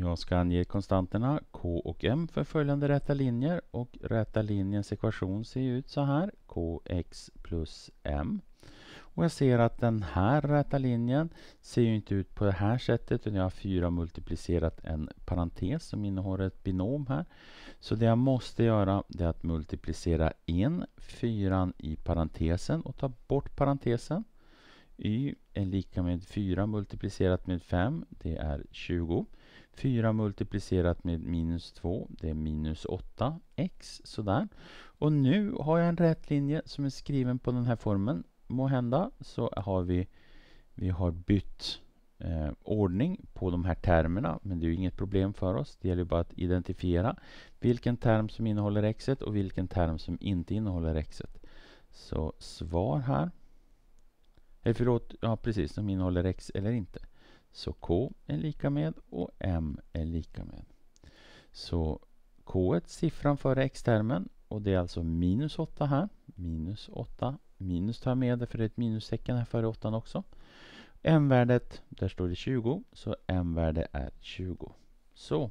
Jag ska ange konstanterna k och m för följande räta linjer och räta linjens ekvation ser ut så här kx plus m. Och jag ser att den här räta linjen ser ju inte ut på det här sättet utan jag har 4 multiplicerat en parentes som innehåller ett binom här. Så det jag måste göra är att multiplicera in 4 i parentesen och ta bort parentesen. y är lika med 4 multiplicerat med 5, det är 20. 4 multiplicerat med minus 2, det är minus 8x, sådär. Och nu har jag en rät linje som är skriven på den här formen. Må hända så har vi, vi har bytt eh, ordning på de här termerna, men det är ju inget problem för oss. Det gäller bara att identifiera vilken term som innehåller x och vilken term som inte innehåller x. Så svar här. Eller eh, förlåt, ja precis, som innehåller x eller inte. Så K är lika med och M är lika med. Så K är siffran före x-termen och det är alltså minus 8 här. Minus 8. Minus tar jag med det för det är ett minustecken här före 8 också. M-värdet, där står det 20, så M-värde är 20. Så